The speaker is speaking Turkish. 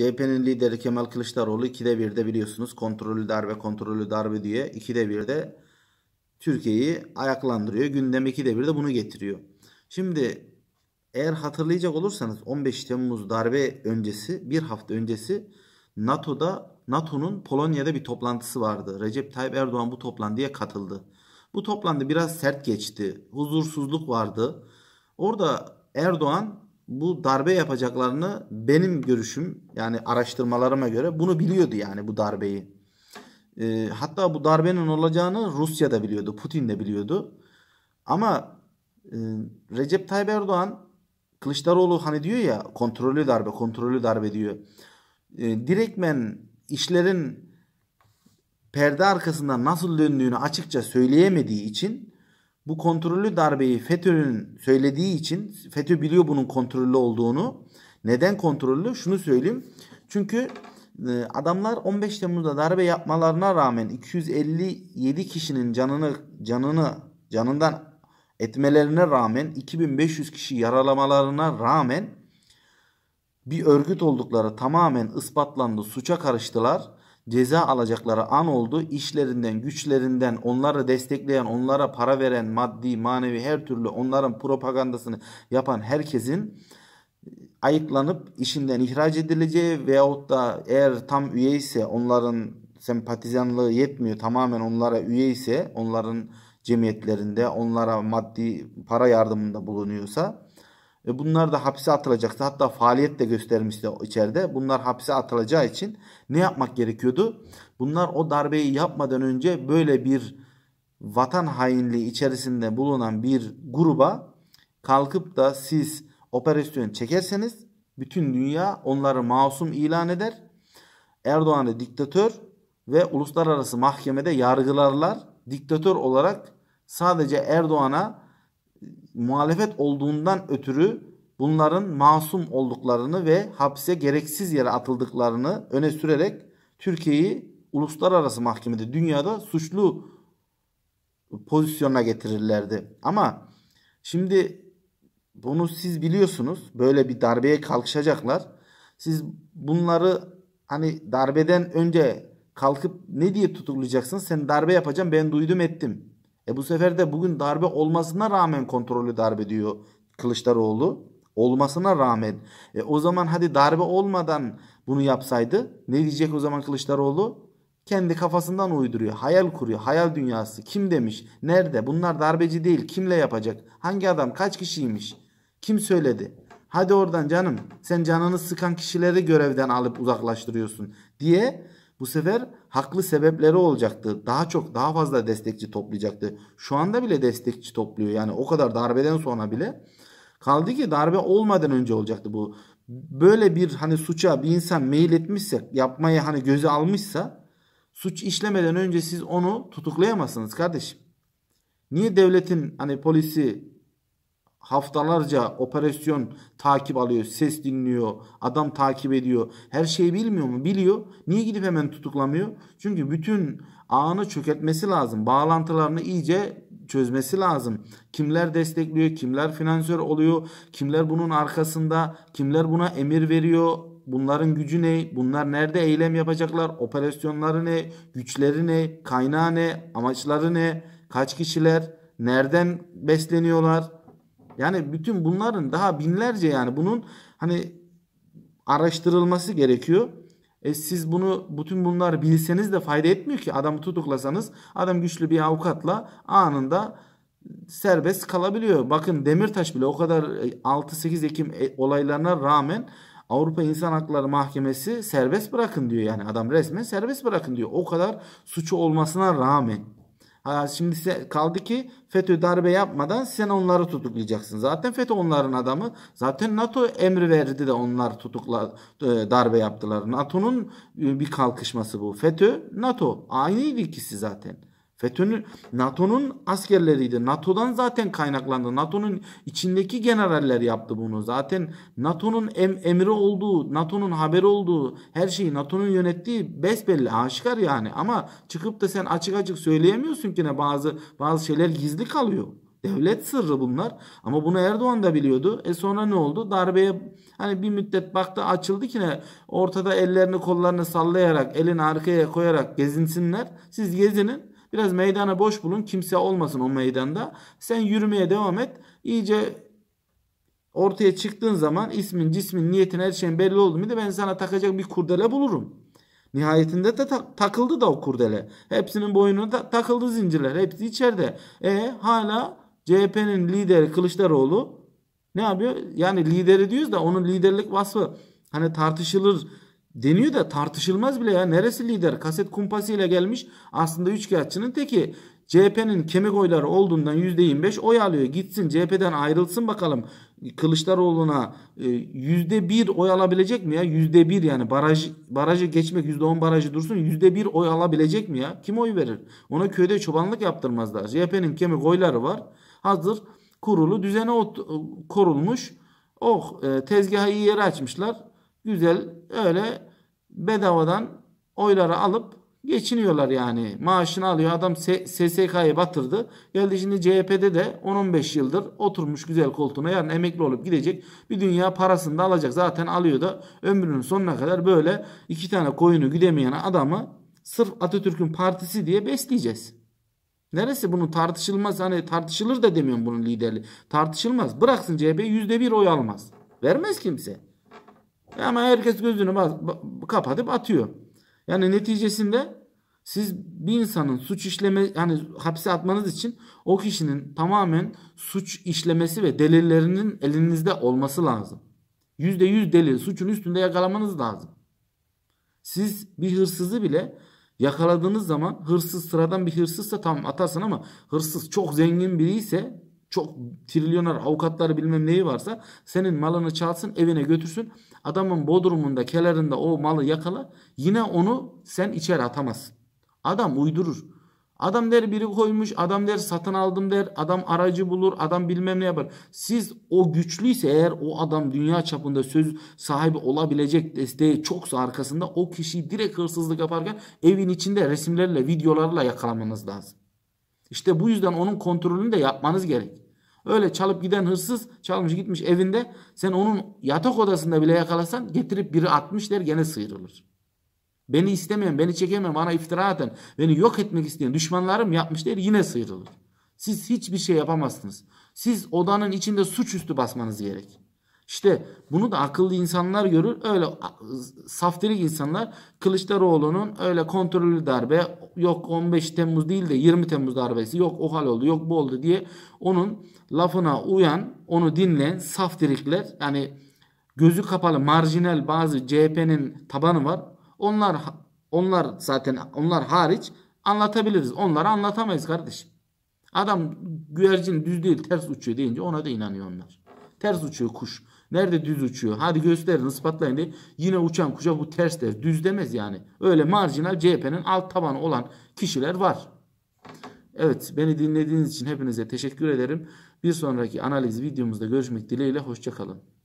CHP'nin lideri Kemal Kılıçdaroğlu 2'de 1'de biliyorsunuz kontrolü darbe kontrolü darbe diye 2'de 1'de Türkiye'yi ayaklandırıyor. Gündem 2'de 1'de bunu getiriyor. Şimdi eğer hatırlayacak olursanız 15 Temmuz darbe öncesi bir hafta öncesi NATO'da NATO'nun Polonya'da bir toplantısı vardı. Recep Tayyip Erdoğan bu toplantıya katıldı. Bu toplantı biraz sert geçti. Huzursuzluk vardı. Orada Erdoğan bu darbe yapacaklarını benim görüşüm yani araştırmalarıma göre bunu biliyordu yani bu darbeyi. E, hatta bu darbenin olacağını Rusya da biliyordu, Putin de biliyordu. Ama e, Recep Tayyip Erdoğan Kılıçdaroğlu hani diyor ya kontrollü darbe, kontrollü darbe diyor. E, direktmen işlerin perde arkasında nasıl döndüğünü açıkça söyleyemediği için bu kontrollü darbeyi FETÖ'nün söylediği için FETÖ biliyor bunun kontrollü olduğunu. Neden kontrollü? Şunu söyleyeyim. Çünkü e, adamlar 15 Temmuz'da darbe yapmalarına rağmen 257 kişinin canını canını canından etmelerine rağmen 2500 kişi yaralamalarına rağmen bir örgüt oldukları tamamen ispatlandı. Suça karıştılar ceza alacakları an oldu. İşlerinden, güçlerinden, onları destekleyen, onlara para veren, maddi, manevi her türlü onların propagandasını yapan herkesin e, ayıklanıp işinden ihraç edileceği veyahut da eğer tam üye ise onların sempatizanlığı yetmiyor tamamen onlara üye ise onların cemiyetlerinde onlara maddi para yardımında bulunuyorsa e bunlar da hapse atılacaktı. Hatta faaliyet de göstermişti içeride. Bunlar hapse atılacağı için ne yapmak gerekiyordu? Bunlar o darbeyi yapmadan önce böyle bir vatan hainliği içerisinde bulunan bir gruba kalkıp da siz operasyon çekerseniz bütün dünya onları masum ilan eder. Erdoğan'ı diktatör ve uluslararası mahkemede yargılarlar. Diktatör olarak sadece Erdoğan'a muhalefet olduğundan ötürü bunların masum olduklarını ve hapse gereksiz yere atıldıklarını öne sürerek Türkiye'yi uluslararası mahkemede dünyada suçlu pozisyona getirirlerdi. Ama şimdi bunu siz biliyorsunuz böyle bir darbeye kalkışacaklar. Siz bunları hani darbeden önce kalkıp ne diye tutuklayacaksın? Sen darbe yapacağım ben duydum ettim. E bu sefer de bugün darbe olmasına rağmen kontrollü darbe diyor Kılıçdaroğlu. Olmasına rağmen. E o zaman hadi darbe olmadan bunu yapsaydı ne diyecek o zaman Kılıçdaroğlu? Kendi kafasından uyduruyor, hayal kuruyor, hayal dünyası. Kim demiş, nerede, bunlar darbeci değil, kimle yapacak, hangi adam, kaç kişiymiş, kim söyledi? Hadi oradan canım, sen canını sıkan kişileri görevden alıp uzaklaştırıyorsun diye bu sefer haklı sebepleri olacaktı. Daha çok daha fazla destekçi toplayacaktı. Şu anda bile destekçi topluyor. Yani o kadar darbeden sonra bile. Kaldı ki darbe olmadan önce olacaktı bu. Böyle bir hani suça bir insan mail etmişse yapmayı hani göze almışsa suç işlemeden önce siz onu tutuklayamazsınız kardeşim. Niye devletin hani polisi haftalarca operasyon takip alıyor, ses dinliyor, adam takip ediyor. Her şeyi bilmiyor mu? Biliyor. Niye gidip hemen tutuklamıyor? Çünkü bütün ağını çökertmesi lazım. Bağlantılarını iyice çözmesi lazım. Kimler destekliyor, kimler finansör oluyor, kimler bunun arkasında, kimler buna emir veriyor, bunların gücü ne, bunlar nerede eylem yapacaklar, operasyonları ne, güçleri ne, kaynağı ne, amaçları ne, kaç kişiler, nereden besleniyorlar, yani bütün bunların daha binlerce yani bunun hani araştırılması gerekiyor. E siz bunu bütün bunları bilseniz de fayda etmiyor ki adamı tutuklasanız adam güçlü bir avukatla anında serbest kalabiliyor. Bakın Demirtaş bile o kadar 6-8 e, Ekim e, olaylarına rağmen Avrupa İnsan Hakları Mahkemesi serbest bırakın diyor yani adam resmen serbest bırakın diyor. O kadar suçu olmasına rağmen şimdi size kaldı ki FETÖ darbe yapmadan sen onları tutuklayacaksın. Zaten FETÖ onların adamı. Zaten NATO emri verdi de onlar tutukla e, darbe yaptılar. NATO'nun e, bir kalkışması bu. FETÖ, NATO. Aynı ikisi zaten. FETÖ'nün NATO'nun askerleriydi. NATO'dan zaten kaynaklandı. NATO'nun içindeki generaller yaptı bunu. Zaten NATO'nun em, emri olduğu, NATO'nun haberi olduğu her şeyi NATO'nun yönettiği besbelli aşikar yani. Ama çıkıp da sen açık açık söyleyemiyorsun ki ne bazı bazı şeyler gizli kalıyor. Devlet sırrı bunlar. Ama bunu Erdoğan da biliyordu. E sonra ne oldu? Darbeye hani bir müddet baktı açıldı ki ne? Ortada ellerini kollarını sallayarak, elini arkaya koyarak gezinsinler. Siz gezinin. Biraz meydana boş bulun. Kimse olmasın o meydanda. Sen yürümeye devam et. İyice ortaya çıktığın zaman ismin, cismin, niyetin, her şeyin belli oldu mu de ben sana takacak bir kurdele bulurum. Nihayetinde de ta- takıldı da o kurdele. Hepsinin boynuna ta- takıldı zincirler. Hepsi içeride. E hala CHP'nin lideri Kılıçdaroğlu ne yapıyor? Yani lideri diyoruz da onun liderlik vasfı hani tartışılır Deniyor da tartışılmaz bile ya. Neresi lider? Kaset kumpasıyla gelmiş. Aslında üçkağıtçının teki. CHP'nin kemik oyları olduğundan %25 oy alıyor. Gitsin CHP'den ayrılsın bakalım. Kılıçdaroğlu'na %1 e, oy alabilecek mi ya? %1 yani baraj, barajı geçmek %10 barajı dursun. %1 oy alabilecek mi ya? Kim oy verir? Ona köyde çobanlık yaptırmazlar. CHP'nin kemik oyları var. Hazır kurulu düzene e, korunmuş Oh e, tezgahı iyi yere açmışlar güzel öyle bedavadan oyları alıp geçiniyorlar yani. Maaşını alıyor. Adam SSK'yı batırdı. Geldi şimdi CHP'de de 10-15 yıldır oturmuş güzel koltuğuna. Yarın emekli olup gidecek. Bir dünya parasını da alacak. Zaten alıyor da ömrünün sonuna kadar böyle iki tane koyunu güdemeyen adamı sırf Atatürk'ün partisi diye besleyeceğiz. Neresi bunu tartışılmaz hani tartışılır da demiyorum bunun liderliği. Tartışılmaz. Bıraksın CHP %1 oy almaz. Vermez kimse ama herkes gözünü bas, kapatıp atıyor. Yani neticesinde siz bir insanın suç işleme yani hapse atmanız için o kişinin tamamen suç işlemesi ve delillerinin elinizde olması lazım. Yüzde yüz delil suçun üstünde yakalamanız lazım. Siz bir hırsızı bile yakaladığınız zaman hırsız sıradan bir hırsızsa tam atarsın ama hırsız çok zengin biri ise çok trilyoner avukatları bilmem neyi varsa senin malını çalsın evine götürsün. Adamın bodrumunda kelerinde o malı yakala yine onu sen içeri atamazsın. Adam uydurur. Adam der biri koymuş adam der satın aldım der adam aracı bulur adam bilmem ne yapar. Siz o güçlüyse eğer o adam dünya çapında söz sahibi olabilecek desteği çoksa arkasında o kişiyi direkt hırsızlık yaparken evin içinde resimlerle videolarla yakalamanız lazım. İşte bu yüzden onun kontrolünü de yapmanız gerek. Öyle çalıp giden hırsız çalmış gitmiş evinde sen onun yatak odasında bile yakalasan getirip biri atmış der gene sıyrılır. Beni istemeyen, beni çekemeyen, bana iftira atan, beni yok etmek isteyen düşmanlarım yapmış der yine sıyrılır. Siz hiçbir şey yapamazsınız. Siz odanın içinde suçüstü basmanız gerek. İşte bunu da akıllı insanlar görür. Öyle saftirik insanlar Kılıçdaroğlu'nun öyle kontrollü darbe yok 15 Temmuz değil de 20 Temmuz darbesi yok o hal oldu yok bu oldu diye onun lafına uyan onu dinleyen saftirikler yani gözü kapalı marjinal bazı CHP'nin tabanı var. Onlar onlar zaten onlar hariç anlatabiliriz. Onları anlatamayız kardeşim. Adam güvercin düz değil ters uçuyor deyince ona da inanıyor onlar. Ters uçuyor kuş. Nerede düz uçuyor? Hadi gösterin ispatlayın diye. Yine uçan kuşa bu ters der. Düz demez yani. Öyle marjinal CHP'nin alt tabanı olan kişiler var. Evet beni dinlediğiniz için hepinize teşekkür ederim. Bir sonraki analiz videomuzda görüşmek dileğiyle. Hoşçakalın.